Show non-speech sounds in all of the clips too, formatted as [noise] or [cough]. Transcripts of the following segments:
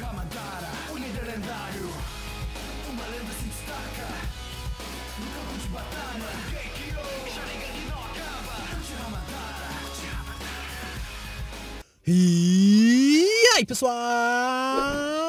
Takashi o líder lendário Uma lenda se destaca No campo de batalha Geikyo, Sharingan não acaba Takashi Hamadara E aí pessoal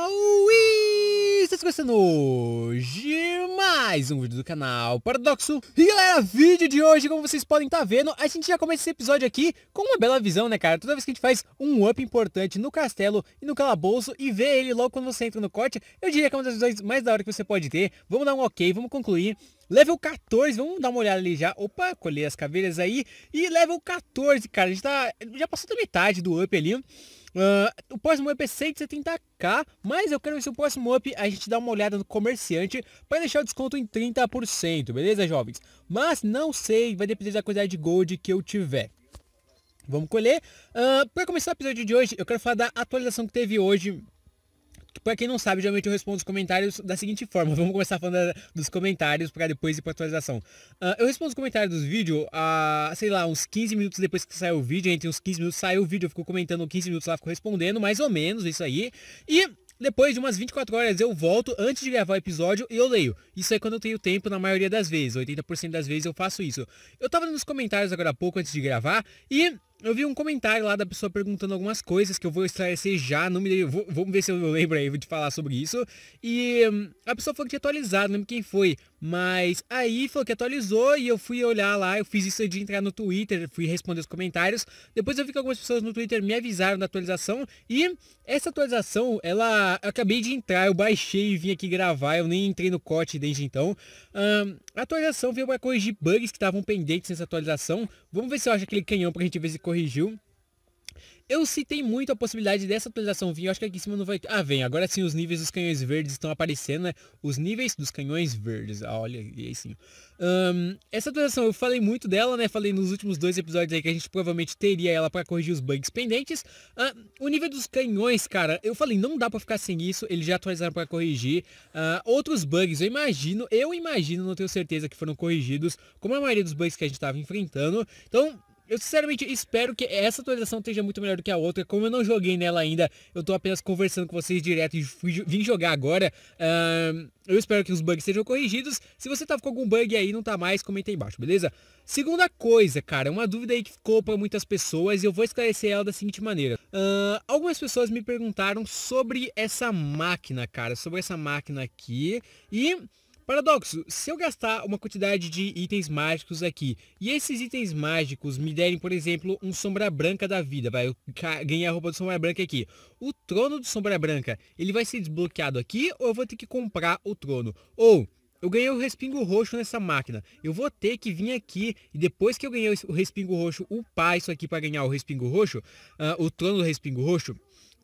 Estamos começando hoje mais um vídeo do canal Paradoxo E galera, vídeo de hoje, como vocês podem estar tá vendo A gente já começa esse episódio aqui com uma bela visão, né cara? Toda vez que a gente faz um up importante no castelo e no calabouço E vê ele logo quando você entra no corte Eu diria que é uma das visões mais da hora que você pode ter Vamos dar um ok, vamos concluir Level 14, vamos dar uma olhada ali já. Opa, colher as caveiras aí. E level 14, cara, a gente tá... Já passou da metade do up ali. Uh, o próximo up é 170k, mas eu quero ver se o próximo up a gente dá uma olhada no comerciante para deixar o desconto em 30%, beleza jovens? Mas não sei, vai depender da quantidade de gold que eu tiver. Vamos colher. Uh, ah, para começar o episódio de hoje, eu quero falar da atualização que teve hoje Pra quem não sabe, geralmente eu respondo os comentários da seguinte forma. [laughs] Vamos começar falando dos comentários para depois ir pra atualização. Uh, eu respondo os comentários dos vídeos, uh, sei lá, uns 15 minutos depois que saiu o vídeo. Entre uns 15 minutos saiu o vídeo, eu fico comentando 15 minutos lá, fico respondendo, mais ou menos isso aí. E depois de umas 24 horas eu volto antes de gravar o episódio e eu leio. Isso é quando eu tenho tempo na maioria das vezes, 80% das vezes eu faço isso. Eu tava nos comentários agora há pouco antes de gravar e eu vi um comentário lá da pessoa perguntando algumas coisas que eu vou esclarecer já, não me vou, vamos ver se eu [laughs] lembro aí de falar sobre isso. E hum, a pessoa falou que tinha atualizado, não lembro quem foi, mas aí falou que atualizou e eu fui olhar lá, eu fiz isso de entrar no Twitter, fui responder os comentários. Depois eu vi que algumas pessoas no Twitter me avisaram da atualização e essa atualização, ela eu acabei de entrar, eu baixei e vim aqui gravar, eu nem entrei no corte desde então. Um, a atualização veio para corrigir bugs que estavam pendentes nessa atualização. Vamos ver se eu acho aquele canhão para a gente ver se corrigiu. Eu citei muito a possibilidade dessa atualização vir, eu acho que aqui em cima não vai... Ah, vem, agora sim os níveis dos canhões verdes estão aparecendo, né? Os níveis dos canhões verdes, ah, olha, e aí sim. Um, essa atualização eu falei muito dela, né? Falei nos últimos dois episódios aí que a gente provavelmente teria ela para corrigir os bugs pendentes. Uh, o nível dos canhões, cara, eu falei, não dá para ficar sem isso, eles já atualizaram para corrigir. Uh, outros bugs, eu imagino, eu imagino, não tenho certeza que foram corrigidos, como a maioria dos bugs que a gente estava enfrentando. Então, eu sinceramente espero que essa atualização esteja muito melhor do que a outra. Como eu não joguei nela ainda, eu tô apenas conversando com vocês direto e fui, vim jogar agora. Uh, eu espero que os bugs sejam corrigidos. Se você tá com algum bug aí não tá mais, comenta aí embaixo, beleza? Segunda coisa, cara, uma dúvida aí que ficou para muitas pessoas e eu vou esclarecer ela da seguinte maneira. Uh, algumas pessoas me perguntaram sobre essa máquina, cara, sobre essa máquina aqui. E Paradoxo, se eu gastar uma quantidade de itens mágicos aqui, e esses itens mágicos me derem, por exemplo, um Sombra Branca da vida, vai, eu ganhei a roupa do Sombra Branca aqui. O trono do Sombra Branca, ele vai ser desbloqueado aqui, ou eu vou ter que comprar o trono? Ou, eu ganhei o respingo roxo nessa máquina. Eu vou ter que vir aqui e depois que eu ganhei o respingo roxo, upar isso aqui para ganhar o respingo roxo, uh, o trono do respingo roxo.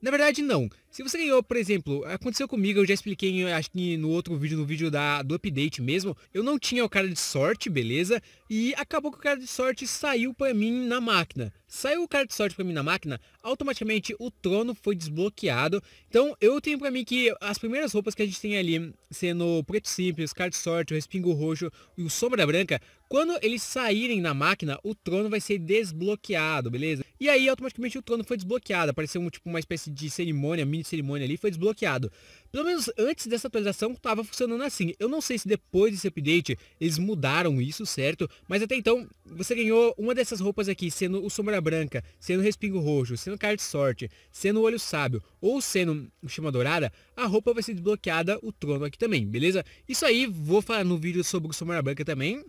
Na verdade, não. Se você ganhou, por exemplo, aconteceu comigo, eu já expliquei acho que no outro vídeo, no vídeo da, do update mesmo, eu não tinha o cara de sorte, beleza? E acabou que o cara de sorte saiu para mim na máquina. Saiu o cara de sorte para mim na máquina, automaticamente o trono foi desbloqueado. Então eu tenho para mim que as primeiras roupas que a gente tem ali, sendo o preto simples, cara de sorte, o respingo roxo e o sombra branca, quando eles saírem na máquina, o trono vai ser desbloqueado, beleza? E aí automaticamente o trono foi desbloqueado, apareceu um, tipo uma espécie de cerimônia, mini cerimônia ali, foi desbloqueado. Pelo menos antes dessa atualização estava funcionando assim. Eu não sei se depois desse update eles mudaram isso, certo? Mas até então, você ganhou uma dessas roupas aqui, sendo o Sombra Branca, sendo o Respingo Roxo, sendo o Card Sorte, sendo o Olho Sábio ou sendo o Chama Dourada, a roupa vai ser desbloqueada, o trono aqui também, beleza? Isso aí, vou falar no vídeo sobre o Sombra Branca também,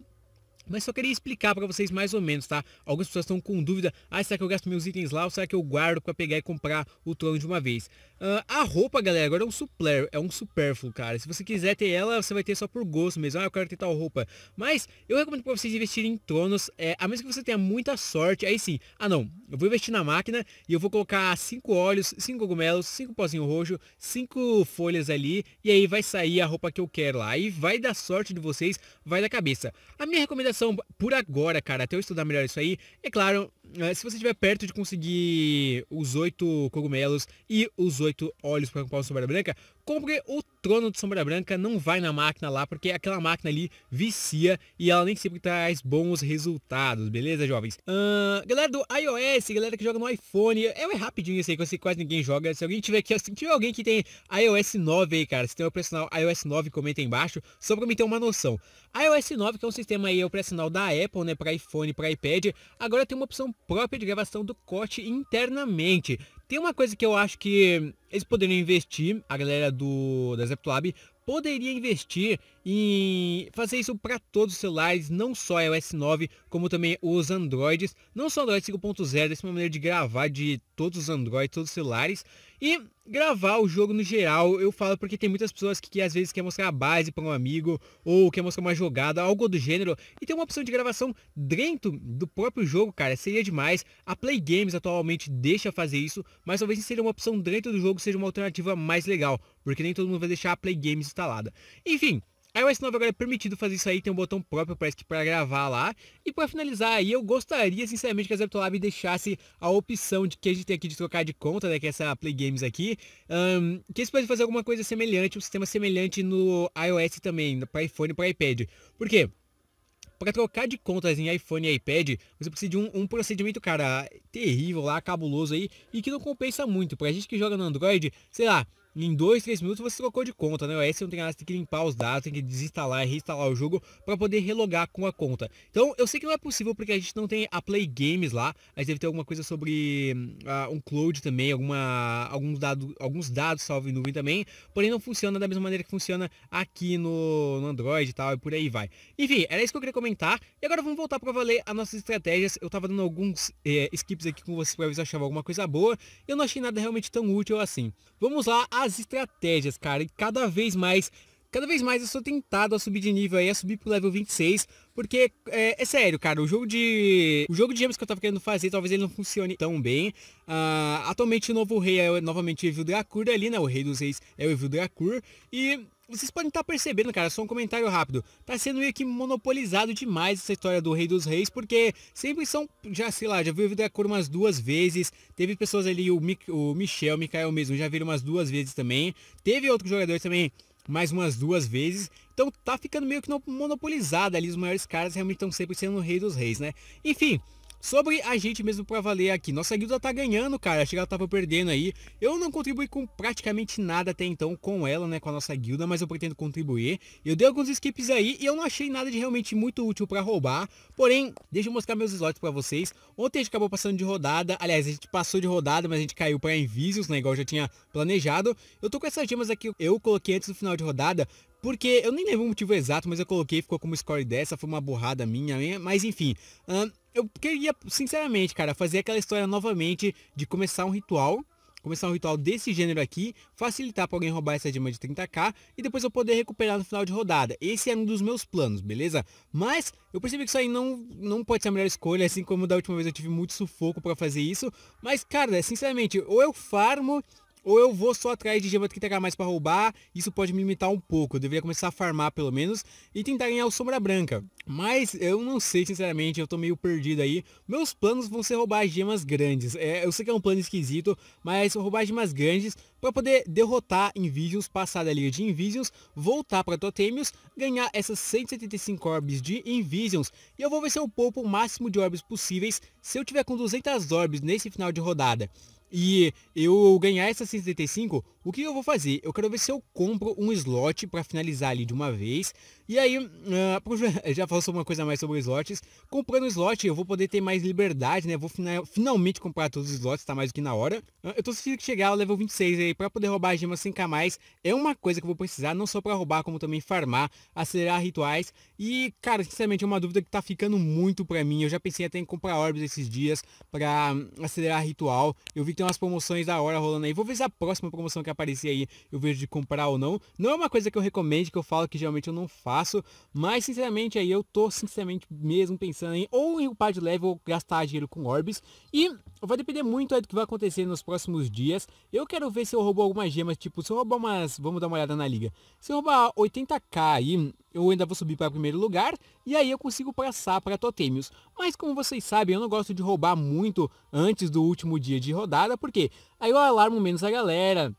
mas só queria explicar para vocês mais ou menos, tá? Algumas pessoas estão com dúvida, ah, será que eu gasto meus itens lá ou será que eu guardo para pegar e comprar o trono de uma vez? Uh, a roupa, galera, agora é um suplér, é um supérfluo, cara. Se você quiser ter ela, você vai ter só por gosto mesmo. Ah, eu quero ter tal roupa. Mas eu recomendo para vocês investirem em tronos, é, a menos que você tenha muita sorte, aí sim. Ah, não, eu vou investir na máquina e eu vou colocar cinco óleos, cinco cogumelos, cinco pozinho roxo, cinco folhas ali e aí vai sair a roupa que eu quero lá. Aí vai da sorte de vocês, vai da cabeça. A minha recomendação por agora, cara, até eu estudar melhor isso aí. É claro, é, se você estiver perto de conseguir os oito cogumelos e os oito olhos para comprar o Sombra Branca, compre o trono de Sombra Branca, não vai na máquina lá, porque aquela máquina ali vicia e ela nem sempre traz bons resultados, beleza, jovens? Uh, galera do iOS, galera que joga no iPhone, é rapidinho isso aí, que quase ninguém joga. Se alguém tiver aqui, se tiver alguém que tem iOS 9 aí, cara, se tem o operacional iOS 9, comenta aí embaixo, só para me ter uma noção. iOS 9, que é um sistema aí é operacional da Apple, né, para iPhone, para iPad, agora tem uma opção própria de gravação do corte internamente. Tem uma coisa que eu acho que eles poderiam investir, a galera do da Zeptolab poderia investir e fazer isso para todos os celulares, não só iOS 9, como também os Androids, não só Android 5.0, dessa é maneira de gravar de todos os Androids, todos os celulares, e gravar o jogo no geral, eu falo porque tem muitas pessoas que, que às vezes quer mostrar a base para um amigo, ou quer mostrar uma jogada, algo do gênero, e tem uma opção de gravação dentro do próprio jogo, cara, seria demais. A Play Games atualmente deixa fazer isso, mas talvez seja uma opção dentro do jogo seja uma alternativa mais legal, porque nem todo mundo vai deixar a Play Games instalada. Enfim, iOS 9 agora é permitido fazer isso aí, tem um botão próprio, parece que para gravar lá. E para finalizar aí, eu gostaria sinceramente que a Zeptolab deixasse a opção de que a gente tem aqui de trocar de conta, né, que é essa Play Games aqui, um, que eles podem fazer alguma coisa semelhante, um sistema semelhante no iOS também, para iPhone e para iPad. Por quê? Para trocar de contas em iPhone e iPad, você precisa de um, um, procedimento, cara, terrível lá, cabuloso aí, e que não compensa muito. Pra gente que joga no Android, sei lá, em dois, três minutos você trocou de conta, né? O S não tem nada, você tem que limpar os dados, tem que desinstalar e reinstalar o jogo para poder relogar com a conta. Então, eu sei que não é possível porque a gente não tem a Play Games lá, mas deve ter alguma coisa sobre uh, um cloud também, alguma, alguns, dado, alguns dados salvo em nuvem também, porém não funciona da mesma maneira que funciona aqui no, no Android e tal, e por aí vai. Enfim, era isso que eu queria comentar, e agora vamos voltar para valer as nossas estratégias. Eu tava dando alguns eh, skips aqui com vocês para ver se eu achava alguma coisa boa, eu não achei nada realmente tão útil assim. Vamos lá, as estratégias, cara. E cada vez mais, cada vez mais eu sou tentado a subir de nível aí, a subir pro level 26. Porque, é, é sério, cara, o jogo de. O jogo de gems que eu tava querendo fazer, talvez ele não funcione tão bem. Uh, atualmente o novo rei é novamente o Evil Dracur ali, né? O rei dos reis é o Evil Dracur. E vocês podem estar tá percebendo, cara, só um comentário rápido. Tá sendo meio que monopolizado demais essa história do Rei dos Reis, porque sempre são, já sei lá, já viu o cor umas duas vezes. Teve pessoas ali, o, Mi, o Michel, o Mikael mesmo, já viram umas duas vezes também. Teve outro jogador também mais umas duas vezes. Então tá ficando meio que monopolizado ali. Os maiores caras realmente estão sempre sendo o Rei dos Reis, né? Enfim, Sobre a gente mesmo pra valer aqui, nossa guilda tá ganhando, cara, acho que ela tava perdendo aí. Eu não contribuí com praticamente nada até então com ela, né, com a nossa guilda, mas eu pretendo contribuir. Eu dei alguns skips aí e eu não achei nada de realmente muito útil pra roubar, porém, deixa eu mostrar meus slots pra vocês. Ontem a gente acabou passando de rodada, aliás, a gente passou de rodada, mas a gente caiu pra Invisios, né, igual eu já tinha planejado. Eu tô com essas gemas aqui, eu coloquei antes do final de rodada, porque eu nem lembro o motivo exato, mas eu coloquei, ficou como score dessa, foi uma borrada minha, né? mas enfim eu queria, sinceramente, cara, fazer aquela história novamente de começar um ritual. Começar um ritual desse gênero aqui, facilitar para alguém roubar essa gema de 30k e depois eu poder recuperar no final de rodada. Esse é um dos meus planos, beleza? Mas eu percebi que isso aí não, não pode ser a melhor escolha, assim como da última vez eu tive muito sufoco para fazer isso. Mas, cara, sinceramente, ou eu farmo ou eu vou só atrás de gema que k mais para roubar, isso pode me limitar um pouco, eu deveria começar a farmar pelo menos e tentar ganhar o Sombra Branca. Mas eu não sei, sinceramente, eu tô meio perdido aí. Meus planos vão ser roubar gemas grandes. É, eu sei que é um plano esquisito, mas roubar gemas grandes para poder derrotar Invisions, passar da liga de Invisions, voltar para Totemius, ganhar essas 175 orbes de Invisions e eu vou ver se eu poupo o máximo de orbes possíveis se eu tiver com 200 orbes nesse final de rodada. E eu ganhar essa 65 o que eu vou fazer? Eu quero ver se eu compro um slot para finalizar ali de uma vez. E aí, uh, [laughs] já falou uma coisa mais sobre slots. Comprando slot, eu vou poder ter mais liberdade, né? Vou final, finalmente comprar todos os slots, tá mais do que na hora. Uh, eu tô sentindo que chegar ao level 26 aí para poder roubar a gema 5k mais. É uma coisa que eu vou precisar, não só para roubar, como também farmar, acelerar rituais. E, cara, sinceramente, é uma dúvida que tá ficando muito para mim. Eu já pensei até em comprar orbes esses dias para hum, acelerar ritual. Eu vi que tem umas promoções da hora rolando aí. Vou ver se a próxima promoção que aparecer aí, eu vejo de comprar ou não. Não é uma coisa que eu recomendo, que eu falo que geralmente eu não faço, mas sinceramente aí eu tô sinceramente mesmo pensando em ou em upar de level ou gastar dinheiro com orbs. E vai depender muito aí é, do que vai acontecer nos próximos dias. Eu quero ver se eu roubo algumas gemas, tipo, se eu roubar umas, vamos dar uma olhada na liga. Se eu roubar 80k aí, eu ainda vou subir para primeiro lugar e aí eu consigo passar para Totêmios. Mas como vocês sabem, eu não gosto de roubar muito antes do último dia de rodada, porque aí eu alarmo menos a galera,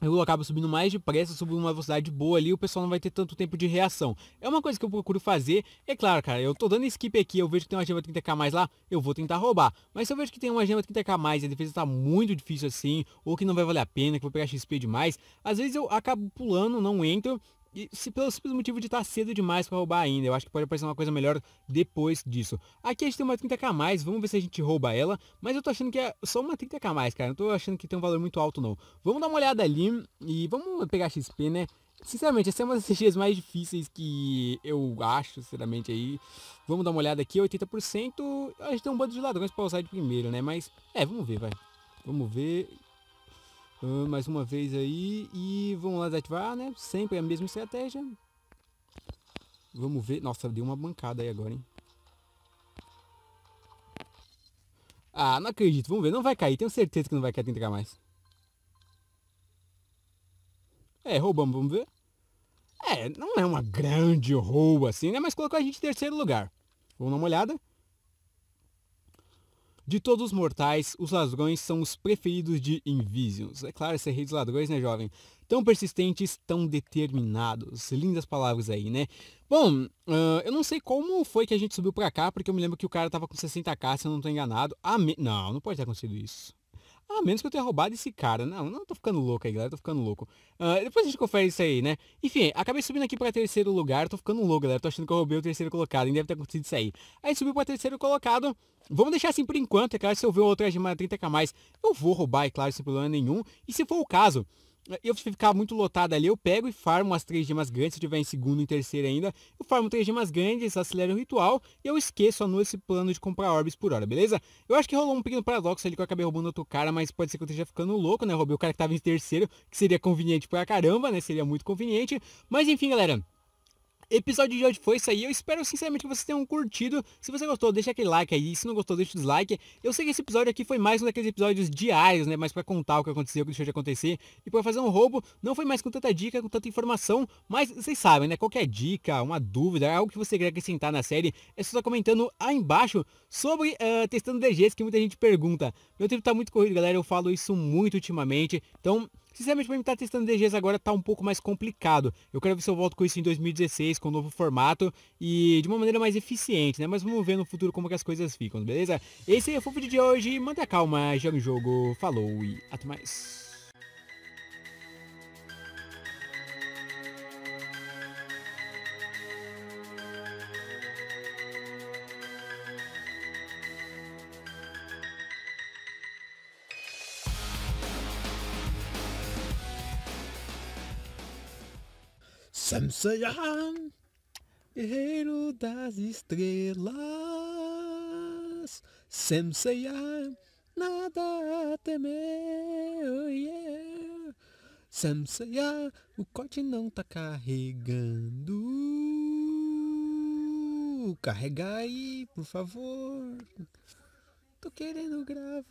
eu acabo subindo mais depressa, subo uma velocidade boa ali, o pessoal não vai ter tanto tempo de reação. É uma coisa que eu procuro fazer. É claro, cara, eu tô dando skip aqui, eu vejo que tem uma gema 30k mais lá, eu vou tentar roubar. Mas se eu vejo que tem uma gema 30k mais e a defesa tá muito difícil assim, ou que não vai valer a pena, que vou pegar XP demais, às vezes eu acabo pulando, não entro, e se pelo simples motivo de estar tá cedo demais para roubar ainda, eu acho que pode aparecer uma coisa melhor depois disso. Aqui a gente tem uma 30k a mais, vamos ver se a gente rouba ela, mas eu tô achando que é só uma 30k a mais, cara, não tô achando que tem um valor muito alto não. Vamos dar uma olhada ali e vamos pegar XP, né? Sinceramente, essa é uma das CGs [laughs] mais difíceis que eu acho, sinceramente, aí. Vamos dar uma olhada aqui, 80%, a gente tem um bando de ladrões para usar de primeiro, né? Mas, é, vamos ver, vai. Vamos ver, ah, mais uma vez aí. E vamos lá desativar, né? Sempre a mesma estratégia. Vamos ver. Nossa, deu uma bancada aí agora, hein? Ah, não acredito. Vamos ver. Não vai cair. Tenho certeza que não vai cair. entregar mais. É, roubamos. Vamos ver. É, não é uma grande roubo assim, né? Mas colocou a gente em terceiro lugar. Vamos dar uma olhada. De todos os mortais, os ladrões são os preferidos de Invisions. É claro, esse é rei dos ladrões, né, jovem? Tão persistentes, tão determinados. Lindas palavras aí, né? Bom, uh, eu não sei como foi que a gente subiu pra cá, porque eu me lembro que o cara tava com 60k, se eu não tô enganado. Ah, me... Não, não pode ter acontecido isso. A menos que eu tenha roubado esse cara. Não, não tô ficando louco aí, galera. Tô ficando louco. Uh, depois a gente confere isso aí, né? Enfim, acabei subindo aqui pra terceiro lugar. Tô ficando louco, galera. Tô achando que eu roubei o terceiro colocado. Ainda deve ter acontecido isso aí. Aí subiu pra terceiro colocado. Vamos deixar assim por enquanto. É claro, se eu ver outra de 30k mais, eu vou roubar, é claro, sem problema nenhum. E se for o caso, eu ficar muito lotado ali, eu pego e farmo as três gemas grandes, se tiver em segundo e terceiro ainda, eu farmo três gemas grandes, acelero o ritual e eu esqueço, a esse plano de comprar orbes por hora, beleza? Eu acho que rolou um pequeno paradoxo ali que eu acabei roubando outro cara, mas pode ser que eu esteja ficando louco, né? Roubei o cara que estava em terceiro, que seria conveniente pra caramba, né? Seria muito conveniente. Mas enfim, galera, episódio de hoje foi isso aí. Eu espero sinceramente que vocês tenham curtido. Se você gostou, deixa aquele like aí. Se não gostou, deixa o dislike. Eu sei que esse episódio aqui foi mais um daqueles episódios diários, né? Mas para contar o que aconteceu, o que deixou de acontecer. E para fazer um roubo, não foi mais com tanta dica, com tanta informação. Mas vocês sabem, né? Qualquer dica, uma dúvida, algo que você quer acrescentar na série, é só comentando aí embaixo sobre uh, testando DGs, que muita gente pergunta. Meu tempo tá muito corrido, galera. Eu falo isso muito ultimamente. Então, Sinceramente, para mim estar tá testando DGs agora está um pouco mais complicado. Eu quero ver se eu volto com isso em 2016, com um novo formato e de uma maneira mais eficiente, né? Mas vamos ver no futuro como que as coisas ficam, beleza? Esse aí foi é o vídeo de hoje. Manda calma, joga o jogo. Falou e até mais. seja guerreiro das estrelas, Senseiya, nada a temer, oh yeah. o corte não tá carregando. Carrega aí, por favor. Tô querendo gravar.